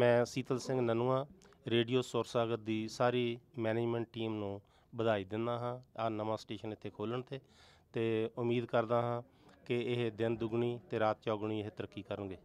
ਮੈਂ ਸੀਤਲ ਸਿੰਘ ਨਨੂਆ ਰੇਡੀਓ ਸੁਰਸਾਗਰ ਦੀ ਸਾਰੀ ਮੈਨੇਜਮੈਂਟ ਟੀਮ ਨੂੰ ਵਧਾਈ ਦਿੰਦਾ ਹਾਂ ਆ ਨਵਾਂ ਸਟੇਸ਼ਨ ਇੱਥੇ ਖੋਲਣ ਤੇ ਤੇ ਉਮੀਦ ਕਰਦਾ ਹਾਂ ਕਿ ਇਹ ਦਿਨ ਦੁਗਣੀ ਤੇ ਰਾਤ ਚੌਗਣੀ ਇਹ ਤਰੱਕੀ ਕਰਨਗੇ